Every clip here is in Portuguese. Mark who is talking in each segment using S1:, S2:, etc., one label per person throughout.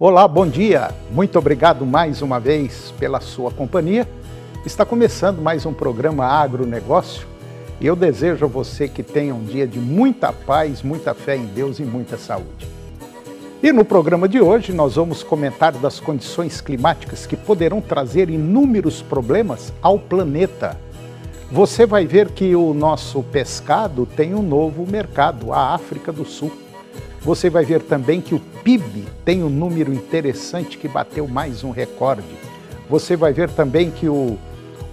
S1: Olá, bom dia! Muito obrigado mais uma vez pela sua companhia. Está começando mais um programa Agronegócio e eu desejo a você que tenha um dia de muita paz, muita fé em Deus e muita saúde. E no programa de hoje nós vamos comentar das condições climáticas que poderão trazer inúmeros problemas ao planeta. Você vai ver que o nosso pescado tem um novo mercado, a África do Sul. Você vai ver também que o PIB tem um número interessante que bateu mais um recorde. Você vai ver também que o,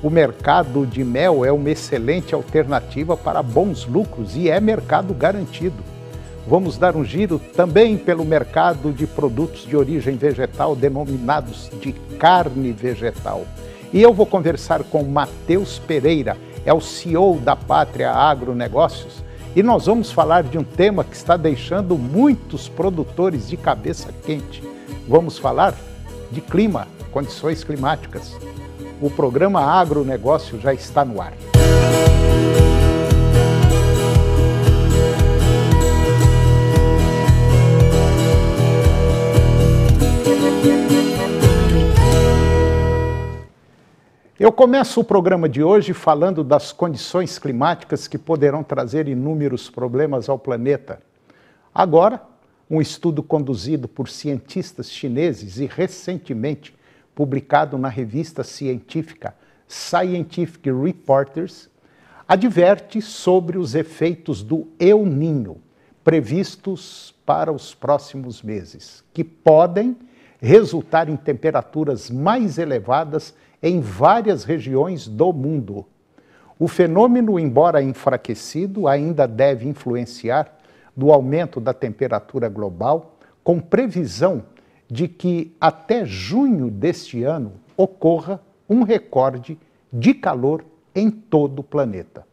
S1: o mercado de mel é uma excelente alternativa para bons lucros e é mercado garantido. Vamos dar um giro também pelo mercado de produtos de origem vegetal, denominados de carne vegetal. E eu vou conversar com Matheus Pereira, é o CEO da Pátria Agronegócios, e nós vamos falar de um tema que está deixando muitos produtores de cabeça quente. Vamos falar de clima, condições climáticas. O programa Agronegócio já está no ar. Música Eu começo o programa de hoje falando das condições climáticas que poderão trazer inúmeros problemas ao planeta. Agora, um estudo conduzido por cientistas chineses e recentemente publicado na revista científica Scientific Reporters adverte sobre os efeitos do El Niño previstos para os próximos meses, que podem resultar em temperaturas mais elevadas em várias regiões do mundo. O fenômeno, embora enfraquecido, ainda deve influenciar do aumento da temperatura global, com previsão de que até junho deste ano ocorra um recorde de calor em todo o planeta.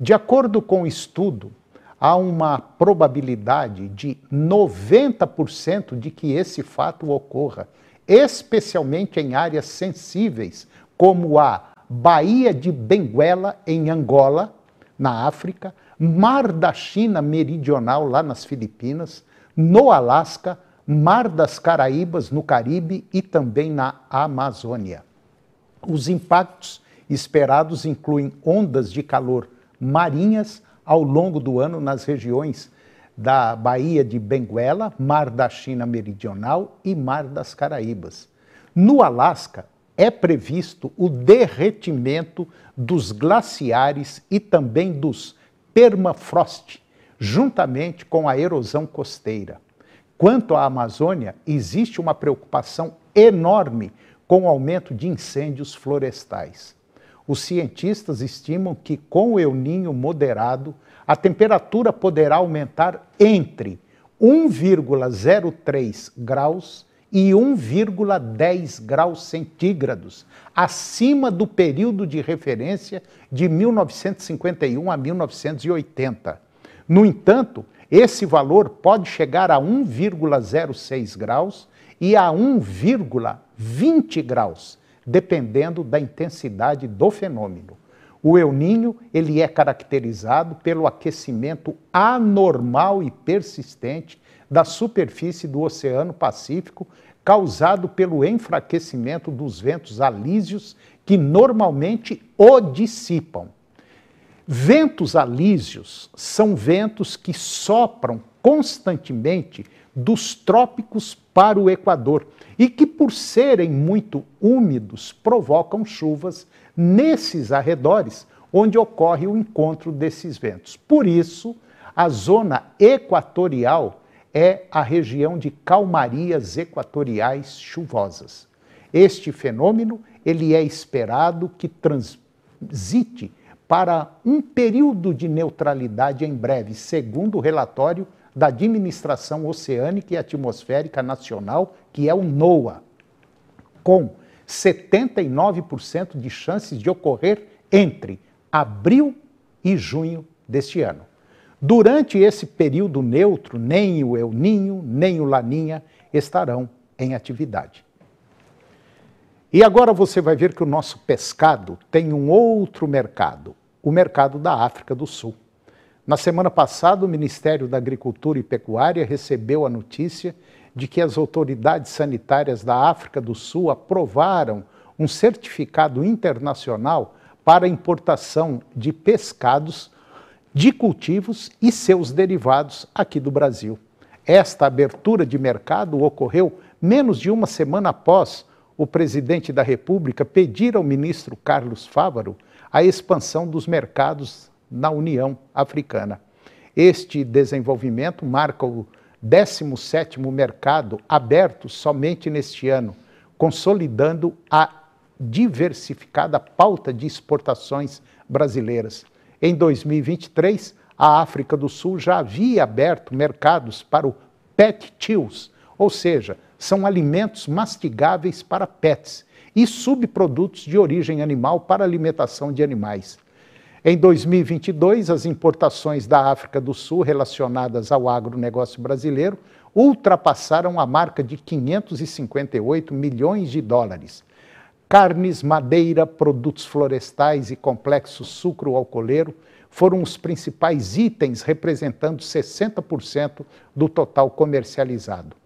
S1: De acordo com o estudo, há uma probabilidade de 90% de que esse fato ocorra especialmente em áreas sensíveis, como a Baía de Benguela, em Angola, na África, Mar da China Meridional, lá nas Filipinas, no Alasca, Mar das Caraíbas, no Caribe e também na Amazônia. Os impactos esperados incluem ondas de calor marinhas ao longo do ano nas regiões da Baía de Benguela, Mar da China Meridional e Mar das Caraíbas. No Alasca, é previsto o derretimento dos glaciares e também dos permafrost, juntamente com a erosão costeira. Quanto à Amazônia, existe uma preocupação enorme com o aumento de incêndios florestais. Os cientistas estimam que, com o El Ninho moderado, a temperatura poderá aumentar entre 1,03 graus e 1,10 graus centígrados, acima do período de referência de 1951 a 1980. No entanto, esse valor pode chegar a 1,06 graus e a 1,20 graus, dependendo da intensidade do fenômeno. O El Ninho ele é caracterizado pelo aquecimento anormal e persistente da superfície do Oceano Pacífico, causado pelo enfraquecimento dos ventos alísios que normalmente o dissipam. Ventos alísios são ventos que sopram constantemente dos trópicos para o Equador e que, por serem muito úmidos, provocam chuvas nesses arredores onde ocorre o encontro desses ventos. Por isso, a zona equatorial é a região de calmarias equatoriais chuvosas. Este fenômeno, ele é esperado que transite para um período de neutralidade em breve, segundo o relatório da Administração Oceânica e Atmosférica Nacional, que é o NOAA, com 79% de chances de ocorrer entre abril e junho deste ano. Durante esse período neutro, nem o El Ninho, nem o Laninha estarão em atividade. E agora você vai ver que o nosso pescado tem um outro mercado, o mercado da África do Sul. Na semana passada, o Ministério da Agricultura e Pecuária recebeu a notícia de que as autoridades sanitárias da África do Sul aprovaram um certificado internacional para importação de pescados de cultivos e seus derivados aqui do Brasil. Esta abertura de mercado ocorreu menos de uma semana após o presidente da República pedir ao ministro Carlos Fávaro a expansão dos mercados na União Africana. Este desenvolvimento marca o 17º mercado aberto somente neste ano, consolidando a diversificada pauta de exportações brasileiras. Em 2023, a África do Sul já havia aberto mercados para o pet chills, ou seja, são alimentos mastigáveis para pets e subprodutos de origem animal para alimentação de animais. Em 2022, as importações da África do Sul relacionadas ao agronegócio brasileiro ultrapassaram a marca de 558 milhões de dólares. Carnes, madeira, produtos florestais e complexo sucro-alcooleiro foram os principais itens, representando 60% do total comercializado.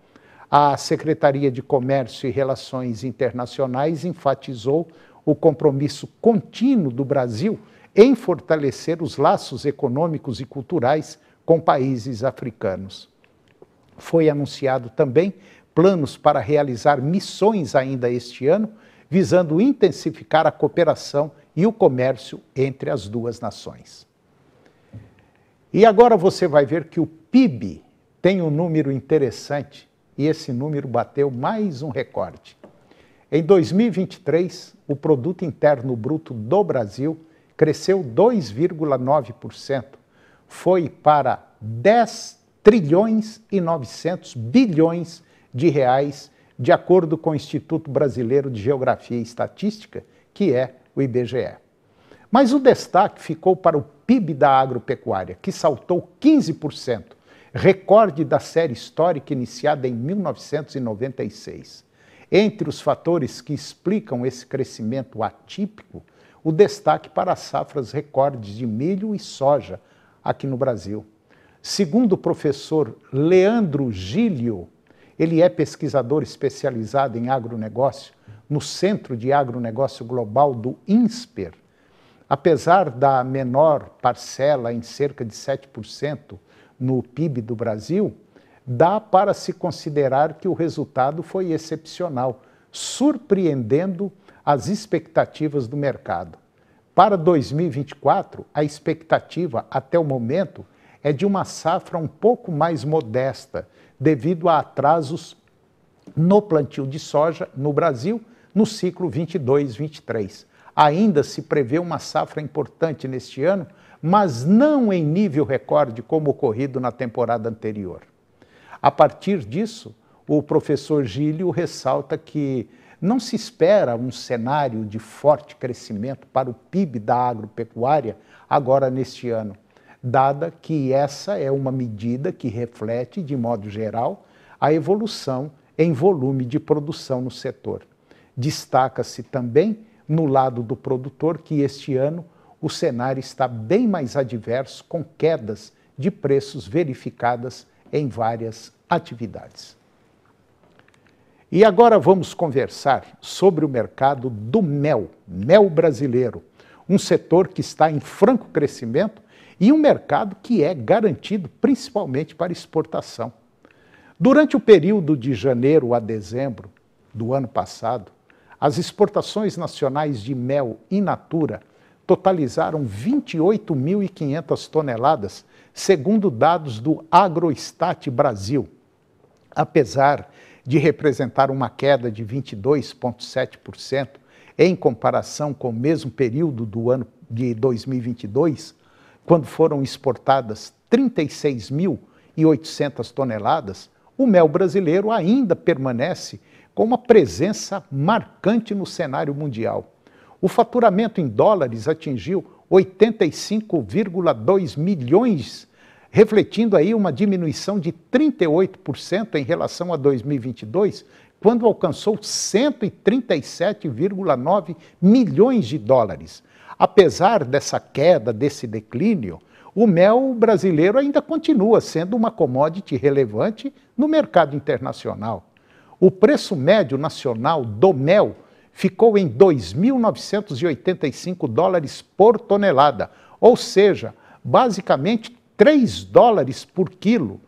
S1: A Secretaria de Comércio e Relações Internacionais enfatizou o compromisso contínuo do Brasil em fortalecer os laços econômicos e culturais com países africanos. Foi anunciado também planos para realizar missões ainda este ano, visando intensificar a cooperação e o comércio entre as duas nações. E agora você vai ver que o PIB tem um número interessante e esse número bateu mais um recorde. Em 2023, o produto interno bruto do Brasil cresceu 2,9%, foi para 10 trilhões e 900 bilhões de reais, de acordo com o Instituto Brasileiro de Geografia e Estatística, que é o IBGE. Mas o destaque ficou para o PIB da agropecuária, que saltou 15%, recorde da série histórica iniciada em 1996. Entre os fatores que explicam esse crescimento atípico o destaque para as safras recordes de milho e soja aqui no Brasil. Segundo o professor Leandro Gílio, ele é pesquisador especializado em agronegócio no Centro de Agronegócio Global do INSPER. Apesar da menor parcela, em cerca de 7%, no PIB do Brasil, dá para se considerar que o resultado foi excepcional, surpreendendo as expectativas do mercado. Para 2024, a expectativa, até o momento, é de uma safra um pouco mais modesta, devido a atrasos no plantio de soja no Brasil no ciclo 22-23. Ainda se prevê uma safra importante neste ano, mas não em nível recorde como ocorrido na temporada anterior. A partir disso, o professor Gílio ressalta que não se espera um cenário de forte crescimento para o PIB da agropecuária agora neste ano, dada que essa é uma medida que reflete, de modo geral, a evolução em volume de produção no setor. Destaca-se também, no lado do produtor, que este ano o cenário está bem mais adverso, com quedas de preços verificadas em várias atividades. E agora vamos conversar sobre o mercado do mel, mel brasileiro, um setor que está em franco crescimento e um mercado que é garantido principalmente para exportação. Durante o período de janeiro a dezembro do ano passado, as exportações nacionais de mel in natura totalizaram 28.500 toneladas, segundo dados do Agrostat Brasil. Apesar de representar uma queda de 22,7% em comparação com o mesmo período do ano de 2022, quando foram exportadas 36.800 toneladas, o mel brasileiro ainda permanece com uma presença marcante no cenário mundial. O faturamento em dólares atingiu 85,2 milhões refletindo aí uma diminuição de 38% em relação a 2022, quando alcançou 137,9 milhões de dólares. Apesar dessa queda, desse declínio, o mel brasileiro ainda continua sendo uma commodity relevante no mercado internacional. O preço médio nacional do mel ficou em 2.985 dólares por tonelada, ou seja, basicamente 3 dólares por quilo,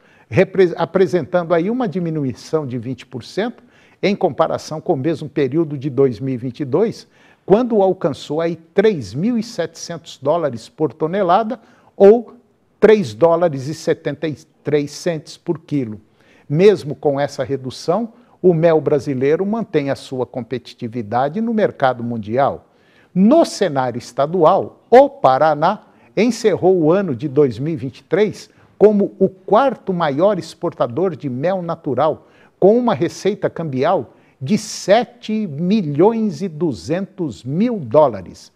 S1: apresentando aí uma diminuição de 20% em comparação com o mesmo período de 2022, quando alcançou aí 3.700 dólares por tonelada ou 3 dólares e 73 centes por quilo. Mesmo com essa redução, o mel brasileiro mantém a sua competitividade no mercado mundial. No cenário estadual, o Paraná encerrou o ano de 2023 como o quarto maior exportador de mel natural, com uma receita cambial de 7 milhões e 200 mil dólares.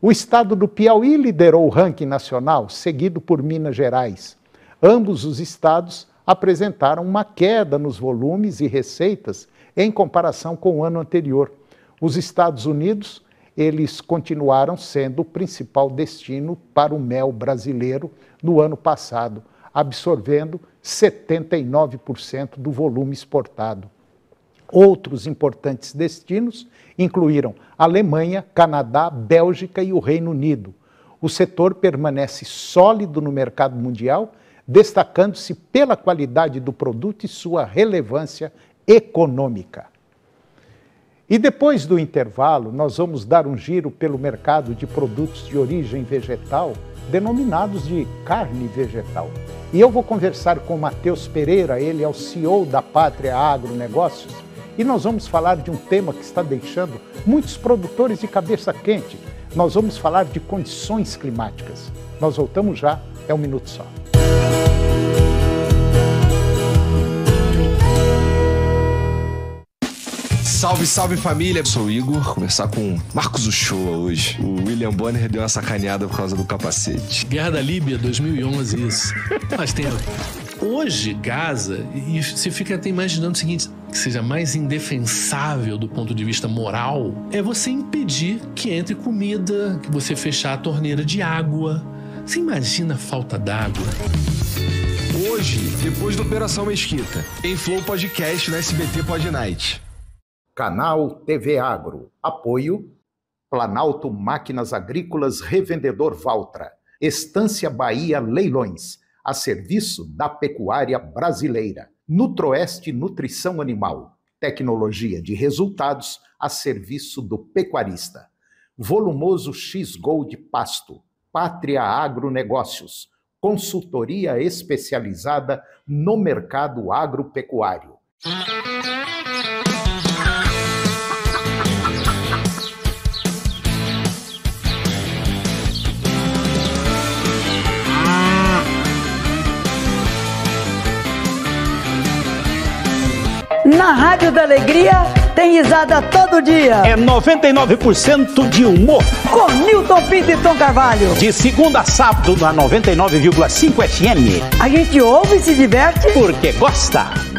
S1: O estado do Piauí liderou o ranking nacional, seguido por Minas Gerais. Ambos os estados apresentaram uma queda nos volumes e receitas em comparação com o ano anterior. Os Estados Unidos eles continuaram sendo o principal destino para o mel brasileiro no ano passado, absorvendo 79% do volume exportado. Outros importantes destinos incluíram Alemanha, Canadá, Bélgica e o Reino Unido. O setor permanece sólido no mercado mundial, destacando-se pela qualidade do produto e sua relevância econômica. E depois do intervalo, nós vamos dar um giro pelo mercado de produtos de origem vegetal, denominados de carne vegetal. E eu vou conversar com Matheus Pereira, ele é o CEO da Pátria Agronegócios, e nós vamos falar de um tema que está deixando muitos produtores de cabeça quente. Nós vamos falar de condições climáticas. Nós voltamos já, é um minuto só.
S2: Salve, salve família! Sou o Igor, conversar com Marcos Uchoa hoje. O William Bonner deu uma sacaneada por causa do capacete.
S3: Guerra da Líbia 2011, isso. Mas tem. Hoje, Gaza, e você fica até imaginando o seguinte: que seja mais indefensável do ponto de vista moral, é você impedir que entre comida, que você fechar a torneira de água. Você imagina a falta d'água?
S1: Hoje, depois da Operação Mesquita, em Flow Podcast na SBT Pod Night. Canal TV Agro. Apoio Planalto Máquinas Agrícolas Revendedor Valtra. Estância Bahia Leilões. A serviço da pecuária brasileira. Nutroeste Nutrição Animal. Tecnologia de resultados a serviço do pecuarista. Volumoso x Gold Pasto. Pátria Agronegócios. Consultoria especializada no mercado agropecuário.
S2: Na Rádio da Alegria tem risada todo dia. É
S1: 99% de humor.
S2: Com Nilton Pinto e Tom
S1: Carvalho. De segunda a sábado na 99,5 FM.
S2: A gente ouve e se diverte. Porque gosta.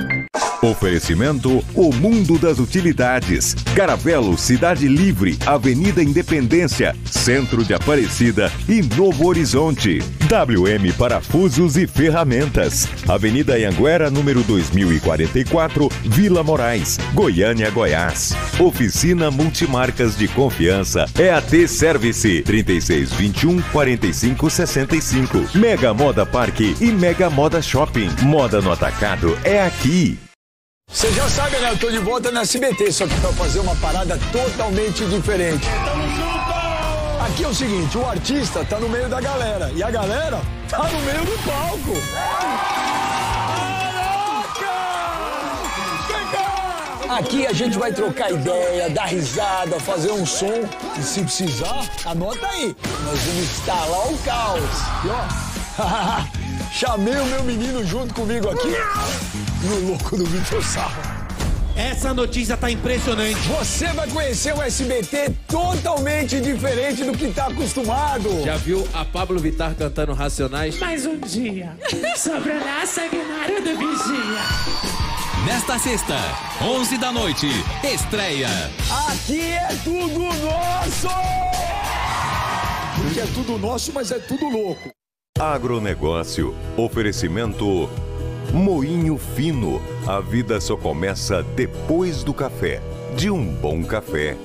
S2: Oferecimento O Mundo das Utilidades. Caravelo, Cidade Livre, Avenida Independência, Centro de Aparecida e Novo Horizonte. WM Parafusos e Ferramentas. Avenida Anguera, número 2044, Vila Moraes, Goiânia, Goiás. Oficina Multimarcas de Confiança. EAT Service 3621 4565. Mega Moda Parque e Mega Moda Shopping. Moda no atacado é aqui.
S1: Você já sabe, né? Eu tô
S3: de volta na SBT, só que pra fazer uma parada totalmente diferente. Tamo junto!
S2: Aqui é o seguinte, o artista tá no meio da galera e a galera tá no meio do palco.
S3: Caraca! Aqui a gente vai trocar ideia, dar risada, fazer um som e se precisar,
S2: anota aí. Nós vamos instalar o caos. E ó, chamei o meu menino junto comigo aqui no louco do Vitor Sarro.
S3: Essa notícia tá impressionante. Você vai conhecer o SBT totalmente diferente
S2: do que tá acostumado. Já viu a Pablo Vittar cantando Racionais? Mais um
S1: dia. a sanguinário do Vigia.
S2: Nesta sexta, 11 da noite, estreia. Aqui é tudo nosso! Porque é tudo nosso, mas é tudo louco. Agronegócio. Oferecimento Moinho Fino. A vida só começa depois do café. De um bom café.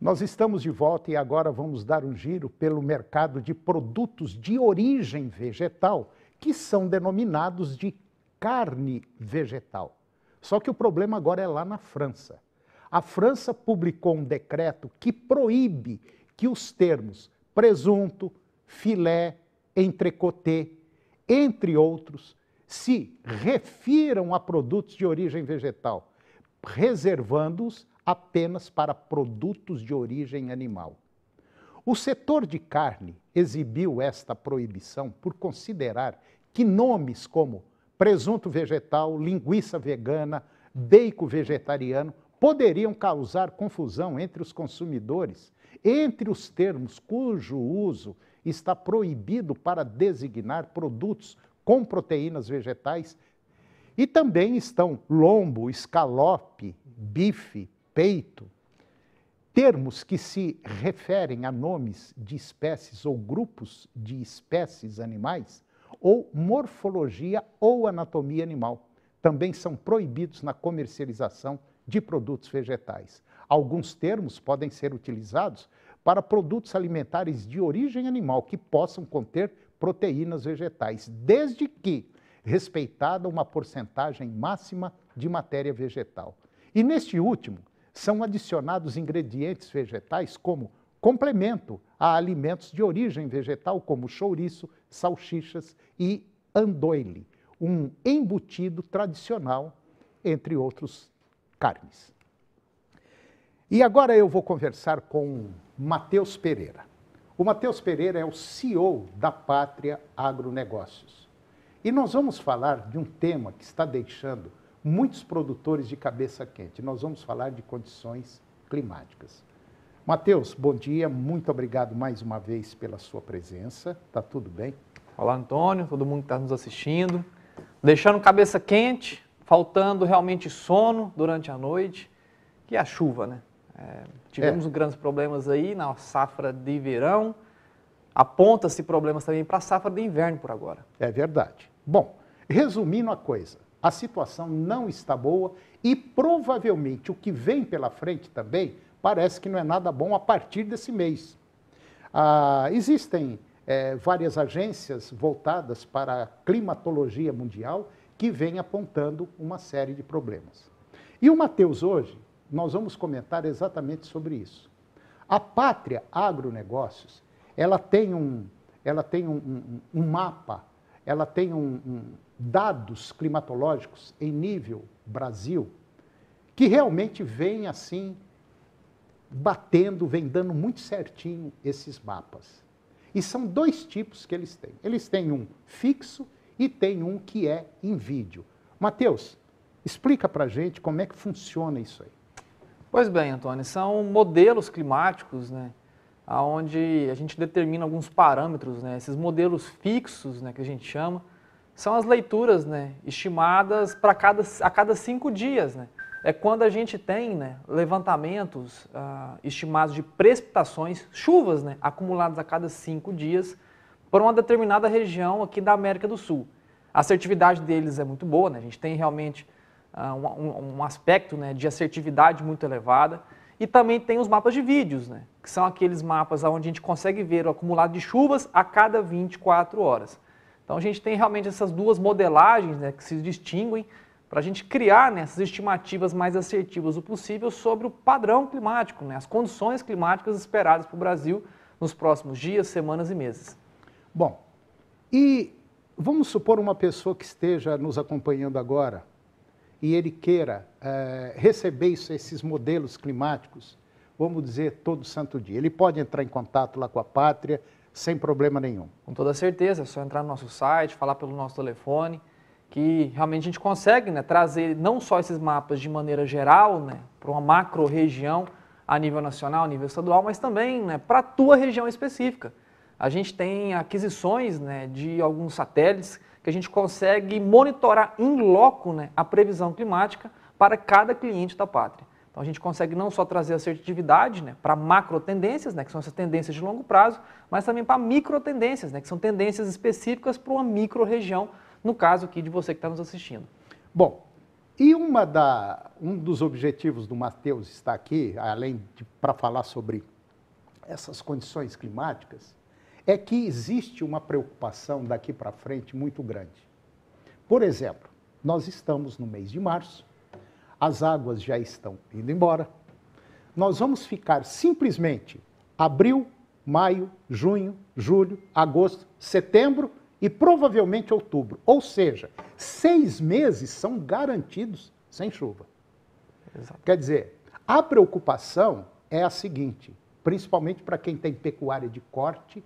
S1: Nós estamos de volta e agora vamos dar um giro pelo mercado de produtos de origem vegetal, que são denominados de carne vegetal. Só que o problema agora é lá na França. A França publicou um decreto que proíbe que os termos presunto, filé, entrecotê, entre outros, se refiram a produtos de origem vegetal, reservando-os apenas para produtos de origem animal. O setor de carne exibiu esta proibição por considerar que nomes como presunto vegetal, linguiça vegana, bacon vegetariano poderiam causar confusão entre os consumidores entre os termos cujo uso está proibido para designar produtos com proteínas vegetais e também estão lombo, escalope, bife, peito, termos que se referem a nomes de espécies ou grupos de espécies animais ou morfologia ou anatomia animal. Também são proibidos na comercialização de produtos vegetais. Alguns termos podem ser utilizados para produtos alimentares de origem animal que possam conter proteínas vegetais, desde que respeitada uma porcentagem máxima de matéria vegetal. E neste último, são adicionados ingredientes vegetais como complemento a alimentos de origem vegetal, como chouriço, salsichas e andoile, um embutido tradicional, entre outros carnes. E agora eu vou conversar com Matheus Pereira. O Matheus Pereira é o CEO da Pátria Agronegócios. E nós vamos falar de um tema que está deixando muitos produtores de cabeça quente. Nós vamos falar de condições climáticas. Matheus, bom dia. Muito obrigado mais uma vez pela sua presença. Tá tudo bem? Olá,
S3: Antônio, todo mundo que está nos assistindo. Deixando cabeça quente, faltando realmente sono durante a noite, E é a chuva, né? É, tivemos é. grandes problemas aí na safra de verão. Aponta-se problemas também para a safra de inverno por
S1: agora. É verdade. Bom, resumindo a coisa, a situação não está boa e provavelmente o que vem pela frente também parece que não é nada bom a partir desse mês. Ah, existem é, várias agências voltadas para a climatologia mundial que vêm apontando uma série de problemas. E o Matheus hoje nós vamos comentar exatamente sobre isso. A pátria agronegócios, ela tem um, ela tem um, um, um mapa, ela tem um, dados climatológicos em nível Brasil, que realmente vem assim, batendo, vem dando muito certinho esses mapas. E são dois tipos que eles têm. Eles têm um fixo e tem um que é em vídeo. Mateus, explica para gente como é que funciona isso aí. Pois bem, Antônio, são modelos climáticos,
S3: né, onde a gente determina alguns parâmetros, né, esses modelos fixos, né, que a gente chama, são as leituras, né, estimadas para cada, a cada cinco dias, né. É quando a gente tem né, levantamentos ah, estimados de precipitações, chuvas né, acumuladas a cada cinco dias para uma determinada região aqui da América do Sul. A assertividade deles é muito boa, né? a gente tem realmente ah, um, um aspecto né, de assertividade muito elevada. E também tem os mapas de vídeos, né, que são aqueles mapas onde a gente consegue ver o acumulado de chuvas a cada 24 horas. Então a gente tem realmente essas duas modelagens né, que se distinguem para a gente criar né, essas estimativas mais assertivas o possível sobre o padrão climático, né, as condições climáticas
S1: esperadas para o Brasil nos próximos dias, semanas e meses. Bom, e vamos supor uma pessoa que esteja nos acompanhando agora, e ele queira é, receber isso, esses modelos climáticos, vamos dizer, todo santo dia. Ele pode entrar em contato lá com a pátria sem problema nenhum. Com toda certeza, é só entrar no nosso
S3: site, falar pelo nosso telefone, que realmente a gente consegue né, trazer não só esses mapas de maneira geral, né, para uma macro região a nível nacional, a nível estadual, mas também né, para a tua região específica. A gente tem aquisições né, de alguns satélites que a gente consegue monitorar em loco né, a previsão climática para cada cliente da pátria. Então a gente consegue não só trazer assertividade né, para macro tendências, né, que são essas tendências de longo prazo, mas também para micro tendências, né, que são tendências específicas para uma micro região, no caso aqui de você que está nos assistindo.
S1: Bom, e uma da, um dos objetivos do Matheus estar aqui, além de para falar sobre essas condições climáticas, é que existe uma preocupação daqui para frente muito grande. Por exemplo, nós estamos no mês de março, as águas já estão indo embora, nós vamos ficar simplesmente abril, maio, junho, julho, agosto, setembro e provavelmente outubro. Ou seja, seis meses são garantidos sem chuva. Exato. Quer dizer, a preocupação é a seguinte, principalmente para quem tem pecuária de corte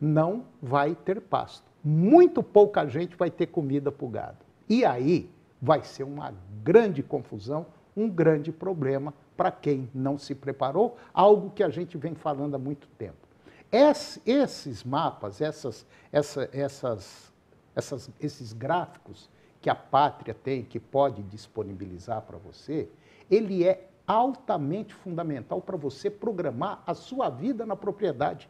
S1: não vai ter pasto. Muito pouca gente vai ter comida para o gado. E aí vai ser uma grande confusão, um grande problema para quem não se preparou, algo que a gente vem falando há muito tempo. Es, esses mapas, essas, essa, essas, essas, esses gráficos que a pátria tem, que pode disponibilizar para você, ele é altamente fundamental para você programar a sua vida na propriedade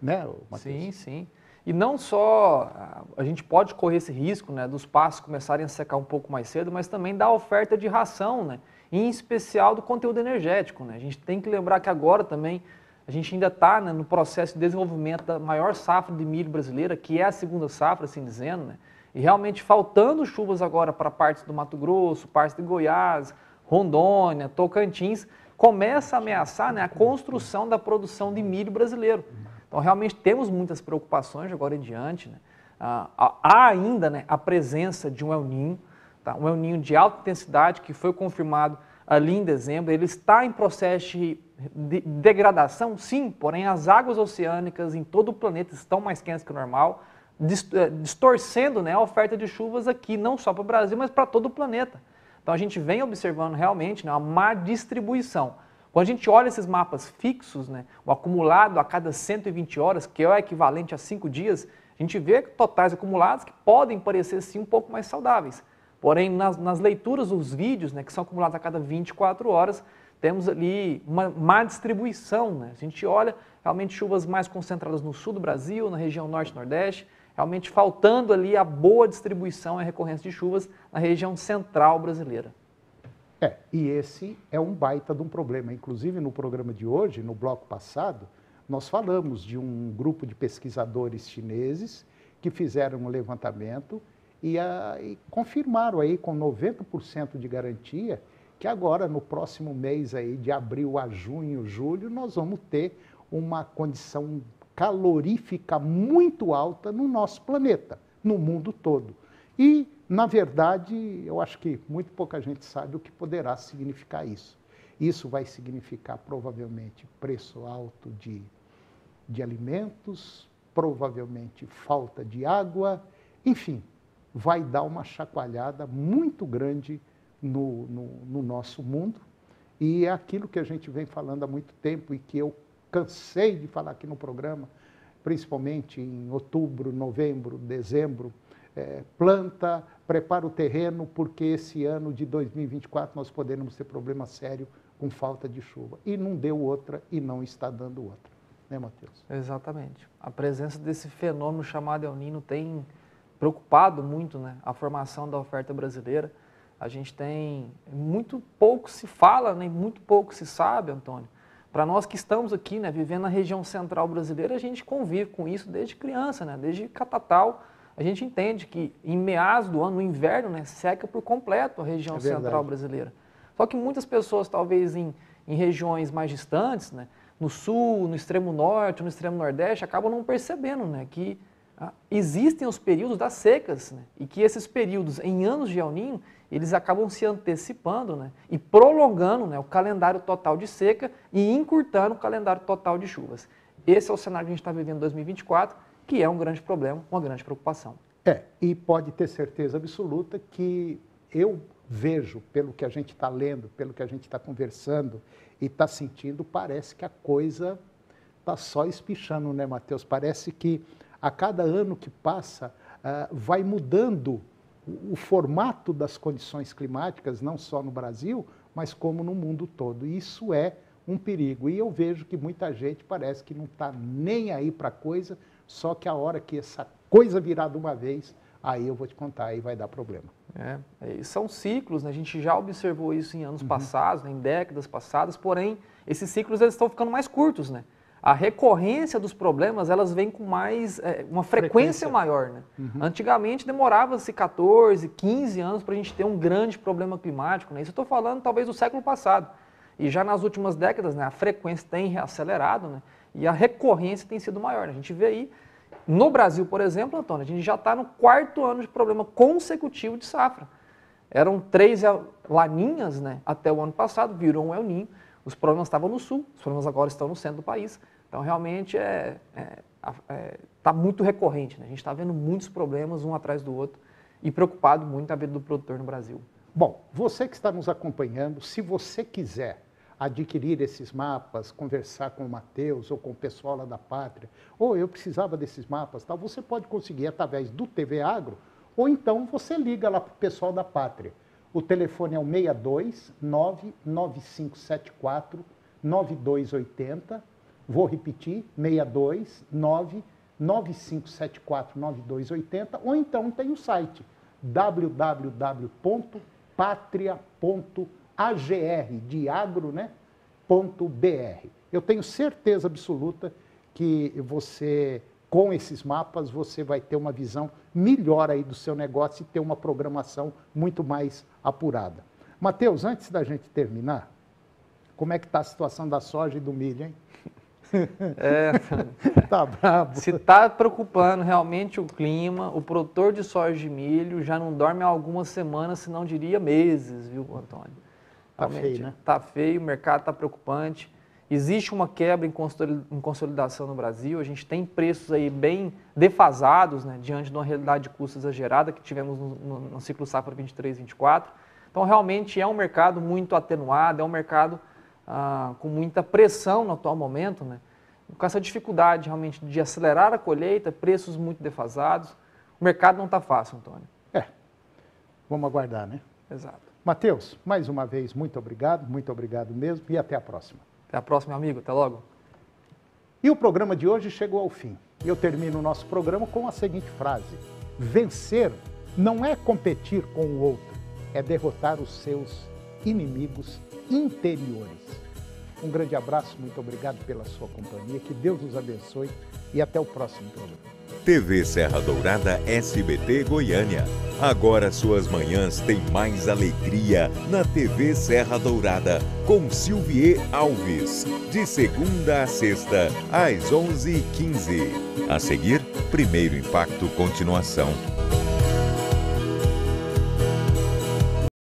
S1: né, Matheus? Sim, sim.
S3: E não só a gente pode correr esse risco né, dos passos começarem a secar um pouco mais cedo, mas também da oferta de ração, né, em especial do conteúdo energético. Né. A gente tem que lembrar que agora também a gente ainda está né, no processo de desenvolvimento da maior safra de milho brasileira, que é a segunda safra, assim dizendo, né, e realmente faltando chuvas agora para partes do Mato Grosso, partes de Goiás, Rondônia, Tocantins, começa a ameaçar né, a construção da produção de milho brasileiro. Então, realmente temos muitas preocupações de agora em diante. Né? Ah, há ainda né, a presença de um El Ninho, tá? um El Ninho de alta intensidade que foi confirmado ali em dezembro. Ele está em processo de degradação, sim, porém as águas oceânicas em todo o planeta estão mais quentes que o normal, eh, distorcendo né, a oferta de chuvas aqui, não só para o Brasil, mas para todo o planeta. Então a gente vem observando realmente né, uma má distribuição. Quando a gente olha esses mapas fixos, né, o acumulado a cada 120 horas, que é o equivalente a 5 dias, a gente vê totais acumulados que podem parecer sim um pouco mais saudáveis. Porém, nas, nas leituras, dos vídeos, né, que são acumulados a cada 24 horas, temos ali uma má distribuição. Né? A gente olha realmente chuvas mais concentradas no sul do Brasil, na região norte e nordeste, realmente faltando ali a boa distribuição e recorrência de chuvas na região central brasileira.
S1: É, e esse é um baita de um problema. Inclusive, no programa de hoje, no bloco passado, nós falamos de um grupo de pesquisadores chineses que fizeram um levantamento e, a, e confirmaram aí com 90% de garantia que agora, no próximo mês aí, de abril a junho, julho, nós vamos ter uma condição calorífica muito alta no nosso planeta, no mundo todo. E na verdade, eu acho que muito pouca gente sabe o que poderá significar isso. Isso vai significar provavelmente preço alto de, de alimentos, provavelmente falta de água, enfim, vai dar uma chacoalhada muito grande no, no, no nosso mundo. E é aquilo que a gente vem falando há muito tempo e que eu cansei de falar aqui no programa, principalmente em outubro, novembro, dezembro, é, planta prepara o terreno, porque esse ano de 2024 nós poderemos ter problema sério com falta de chuva. E não deu outra e não está dando outra. Né, Matheus?
S3: Exatamente.
S1: A presença desse fenômeno
S3: chamado El Nino tem preocupado muito né, a formação da oferta brasileira. A gente tem muito pouco se fala, nem né, muito pouco se sabe, Antônio. Para nós que estamos aqui, né, vivendo na região central brasileira, a gente convive com isso desde criança, né, desde catatal a gente entende que em meados do ano, no inverno, né, seca por completo a região é central brasileira. Só que muitas pessoas, talvez em, em regiões mais distantes, né, no sul, no extremo norte, no extremo nordeste, acabam não percebendo né, que ah, existem os períodos das secas né, e que esses períodos, em anos de El Ninho, eles acabam se antecipando né, e prolongando né, o calendário total de seca e encurtando o calendário total de chuvas. Esse é o cenário que a gente está vivendo em 2024 que é um grande
S1: problema, uma grande preocupação. É, e pode ter certeza absoluta que eu vejo, pelo que a gente está lendo, pelo que a gente está conversando e está sentindo, parece que a coisa está só espichando, né, Matheus? Parece que a cada ano que passa uh, vai mudando o, o formato das condições climáticas, não só no Brasil, mas como no mundo todo. E isso é um perigo. E eu vejo que muita gente parece que não está nem aí para a coisa, só que a hora que essa coisa virar de uma vez, aí eu vou te contar, aí vai dar problema. É, é são
S3: ciclos, né? a gente já observou isso em anos uhum. passados, né? em décadas passadas, porém, esses ciclos eles estão ficando mais curtos, né? A recorrência dos problemas, elas vêm com mais, é, uma frequência, frequência, maior, né? Uhum. Antigamente demorava-se 14, 15 anos para a gente ter um grande problema climático, né? Isso eu estou falando talvez do século passado. E já nas últimas décadas, né, a frequência tem reacelerado, né? E a recorrência tem sido maior. Né? A gente vê aí, no Brasil, por exemplo, Antônio, a gente já está no quarto ano de problema consecutivo de safra. Eram três laninhas né, até o ano passado, virou um El Ninho. Os problemas estavam no sul, os problemas agora estão no centro do país. Então, realmente, é, está é, é tá muito recorrente.
S1: Né? A gente está vendo muitos problemas um atrás do outro e preocupado muito a vida do produtor no Brasil. Bom, você que está nos acompanhando, se você quiser adquirir esses mapas, conversar com o Matheus ou com o pessoal lá da pátria, ou eu precisava desses mapas, tal, você pode conseguir através do TV Agro, ou então você liga lá para o pessoal da pátria. O telefone é o 62 99574 9280. Vou repetir, 62 99574 9280, ou então tem o site www.patria.com agr, de agro, né, ponto br. Eu tenho certeza absoluta que você, com esses mapas, você vai ter uma visão melhor aí do seu negócio e ter uma programação muito mais apurada. Matheus, antes da gente terminar, como é que está a situação da soja e do milho, hein? É, tá brabo. Se está preocupando
S3: realmente o clima, o produtor de soja e milho já não dorme há algumas semanas, se não diria meses, viu, Antônio? Tá feio, né? Tá feio, o mercado está preocupante. Existe uma quebra em consolidação no Brasil, a gente tem preços aí bem defasados, né, diante de uma realidade de custos exagerada que tivemos no, no, no ciclo safra 23, 24. Então, realmente é um mercado muito atenuado, é um mercado ah, com muita pressão no atual momento, né, com essa dificuldade realmente de acelerar a colheita, preços muito defasados. O mercado não está fácil, Antônio.
S1: É, vamos aguardar, né? Exato. Matheus, mais uma vez, muito obrigado, muito obrigado mesmo e até a próxima. Até a próxima, amigo. Até logo. E o programa de hoje chegou ao fim. Eu termino o nosso programa com a seguinte frase: Vencer não é competir com o outro, é derrotar os seus inimigos interiores. Um grande abraço, muito obrigado pela sua companhia, que Deus nos abençoe e até o próximo programa.
S2: TV Serra Dourada SBT Goiânia. Agora suas manhãs têm mais alegria na TV Serra Dourada com Silvier Alves. De segunda a sexta, às 11h15. A seguir, Primeiro Impacto Continuação.